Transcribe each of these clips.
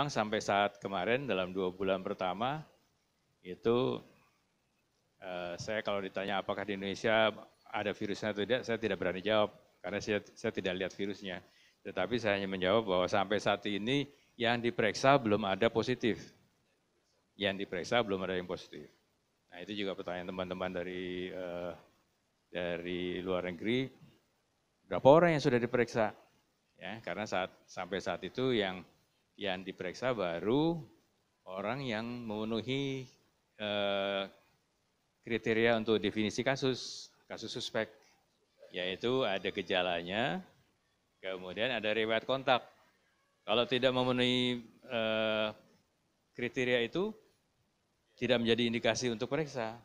memang sampai saat kemarin dalam dua bulan pertama itu eh, saya kalau ditanya apakah di Indonesia ada virusnya atau tidak, saya tidak berani jawab karena saya, saya tidak lihat virusnya. Tetapi saya hanya menjawab bahwa sampai saat ini yang diperiksa belum ada positif. Yang diperiksa belum ada yang positif. Nah itu juga pertanyaan teman-teman dari eh, dari luar negeri. Berapa orang yang sudah diperiksa? Ya, karena saat sampai saat itu yang yang diperiksa baru orang yang memenuhi eh, kriteria untuk definisi kasus, kasus suspek, yaitu ada gejalanya, kemudian ada riwayat kontak. Kalau tidak memenuhi eh, kriteria itu, tidak menjadi indikasi untuk periksa.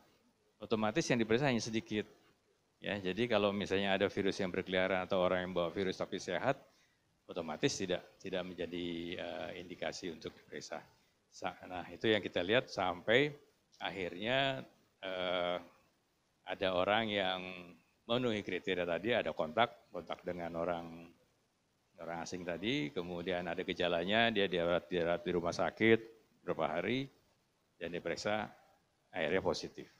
Otomatis yang diperiksa hanya sedikit. Ya, jadi kalau misalnya ada virus yang berkeliaran atau orang yang bawa virus tapi sehat, otomatis tidak tidak menjadi uh, indikasi untuk diperiksa. Nah itu yang kita lihat sampai akhirnya uh, ada orang yang memenuhi kriteria tadi, ada kontak, kontak dengan orang orang asing tadi, kemudian ada gejalanya, dia dirawat, di rumah sakit beberapa hari, dan diperiksa akhirnya positif.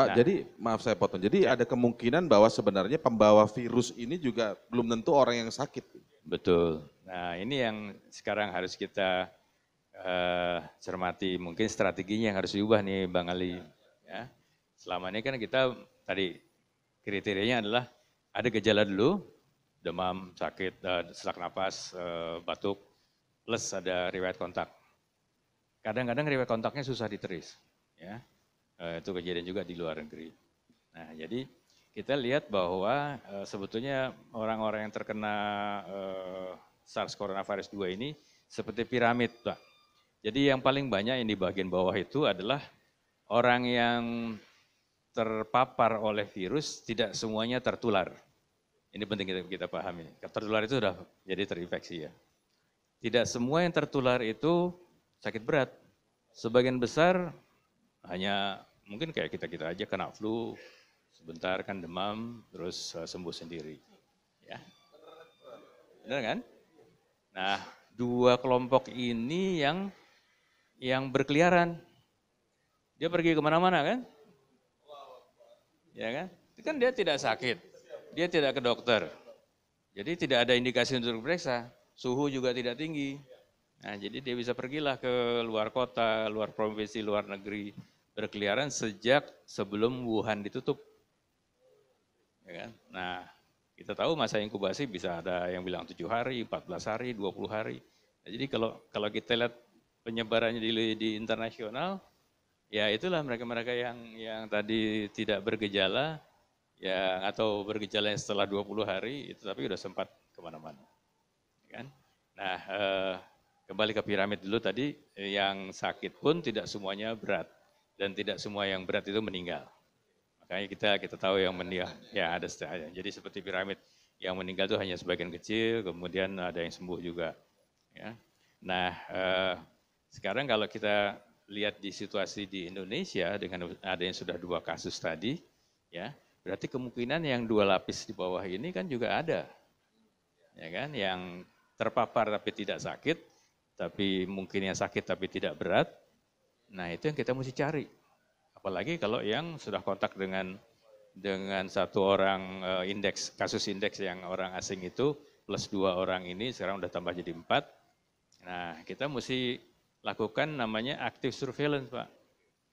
Pak, ah, nah. jadi maaf saya potong. Jadi ya. ada kemungkinan bahwa sebenarnya pembawa virus ini juga belum tentu orang yang sakit. Betul. Nah, ini yang sekarang harus kita uh, cermati. Mungkin strateginya yang harus diubah nih, Bang Ali. Ya. ya. Selama ini kan kita tadi kriterianya adalah ada gejala dulu, demam, sakit, uh, sesak napas, uh, batuk, plus ada riwayat kontak. Kadang-kadang riwayat kontaknya susah diteris. Ya Eh, itu kejadian juga di luar negeri. Nah, jadi kita lihat bahwa e, sebetulnya orang-orang yang terkena e, SARS coronavirus 2 ini seperti piramid, Pak. Jadi yang paling banyak yang di bagian bawah itu adalah orang yang terpapar oleh virus tidak semuanya tertular. Ini penting kita, kita pahami. Tertular itu sudah jadi terinfeksi ya. Tidak semua yang tertular itu sakit berat. Sebagian besar hanya mungkin kayak kita-kita aja kena flu, sebentar kan demam, terus eh, sembuh sendiri. Ya. Benar kan? Nah, dua kelompok ini yang yang berkeliaran. Dia pergi kemana-mana kan? Ya kan? Itu kan dia tidak sakit. Dia tidak ke dokter. Jadi tidak ada indikasi untuk diperiksa. Suhu juga tidak tinggi. Nah, jadi dia bisa pergilah ke luar kota, luar provinsi, luar negeri berkeliaran sejak sebelum Wuhan ditutup. Ya kan? Nah, kita tahu masa inkubasi bisa ada yang bilang tujuh hari, 14 hari, 20 hari. Nah, jadi kalau kalau kita lihat penyebarannya di, di internasional, ya itulah mereka-mereka yang yang tadi tidak bergejala, ya atau bergejala setelah setelah 20 hari, itu tapi sudah sempat kemana-mana. Ya kan? Nah, eh, kembali ke piramid dulu tadi, yang sakit pun tidak semuanya berat dan tidak semua yang berat itu meninggal. Makanya kita kita tahu yang meninggal ya ada setengahnya. Jadi seperti piramid yang meninggal itu hanya sebagian kecil, kemudian ada yang sembuh juga. Ya. Nah eh, sekarang kalau kita lihat di situasi di Indonesia dengan ada yang sudah dua kasus tadi, ya berarti kemungkinan yang dua lapis di bawah ini kan juga ada, ya kan? Yang terpapar tapi tidak sakit, tapi mungkin yang sakit tapi tidak berat, Nah itu yang kita mesti cari. Apalagi kalau yang sudah kontak dengan dengan satu orang uh, indeks kasus indeks yang orang asing itu plus dua orang ini sekarang udah tambah jadi empat. Nah kita mesti lakukan namanya active surveillance pak.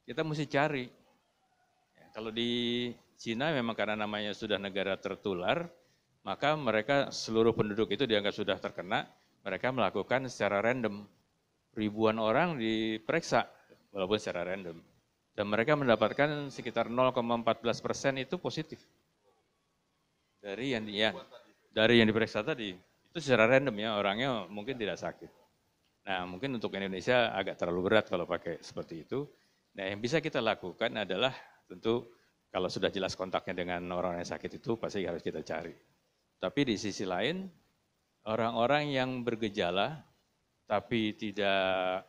Kita mesti cari. Ya, kalau di Cina memang karena namanya sudah negara tertular, maka mereka seluruh penduduk itu dianggap sudah terkena, mereka melakukan secara random. Ribuan orang diperiksa, walaupun secara random. Dan mereka mendapatkan sekitar 0,14 persen itu positif. Dari yang ya, dari yang diperiksa tadi, itu secara random ya, orangnya mungkin tidak sakit. Nah mungkin untuk Indonesia agak terlalu berat kalau pakai seperti itu. Nah yang bisa kita lakukan adalah tentu kalau sudah jelas kontaknya dengan orang yang sakit itu pasti harus kita cari. Tapi di sisi lain, orang-orang yang bergejala tapi tidak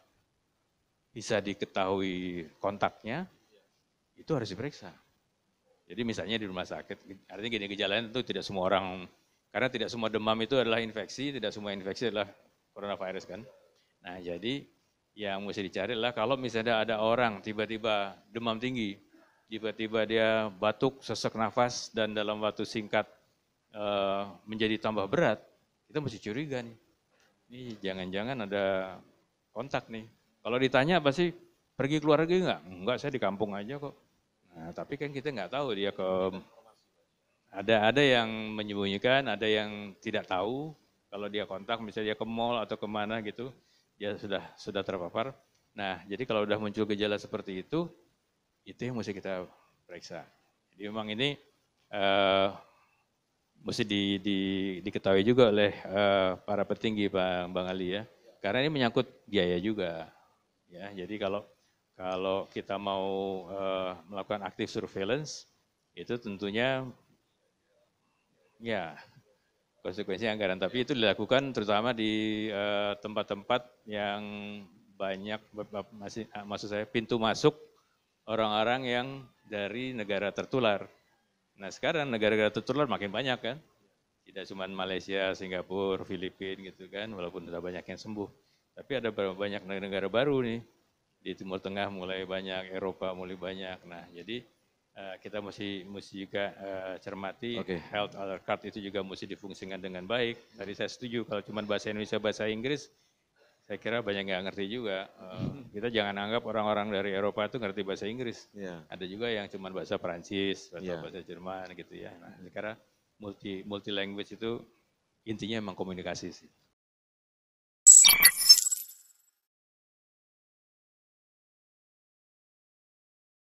bisa diketahui kontaknya, itu harus diperiksa. Jadi misalnya di rumah sakit, artinya gini gejalanya itu tidak semua orang, karena tidak semua demam itu adalah infeksi, tidak semua infeksi adalah coronavirus kan. Nah jadi yang mesti dicari adalah kalau misalnya ada orang tiba-tiba demam tinggi, tiba-tiba dia batuk, sesak nafas, dan dalam waktu singkat e, menjadi tambah berat, kita mesti curiga nih. Ini jangan-jangan ada kontak nih. Kalau ditanya apa sih pergi keluar negeri enggak? Enggak, saya di kampung aja kok. Nah, tapi kan kita enggak tahu dia ke ada ada yang menyembunyikan, ada yang tidak tahu. Kalau dia kontak, misalnya dia ke mall atau kemana gitu, dia sudah sudah terpapar. Nah, jadi kalau sudah muncul gejala seperti itu, itu yang mesti kita periksa. Jadi memang ini uh, mesti di, di, diketahui juga oleh uh, para petinggi Pak Bang Ali ya, karena ini menyangkut biaya juga. Ya, jadi kalau kalau kita mau uh, melakukan aktif surveillance itu tentunya ya konsekuensi anggaran. Tapi itu dilakukan terutama di eh, tempat-tempat uh, yang banyak masih eh, maksud saya pintu masuk orang-orang yang dari negara tertular. Nah sekarang negara-negara tertular makin banyak kan, tidak cuma Malaysia, Singapura, Filipina gitu kan, walaupun sudah banyak yang sembuh. Tapi ada banyak negara-negara baru nih di Timur Tengah mulai banyak, Eropa mulai banyak. Nah, jadi uh, kita mesti mesti juga uh, cermati okay. health alert card itu juga mesti difungsikan dengan baik. Tadi saya setuju kalau cuma bahasa Indonesia bahasa Inggris saya kira banyak yang ngerti juga. Uh, kita jangan anggap orang-orang dari Eropa itu ngerti bahasa Inggris. Yeah. Ada juga yang cuma bahasa Perancis, atau yeah. Iya. bahasa Jerman gitu ya. Nah, sekarang multi multi language itu intinya emang komunikasi sih.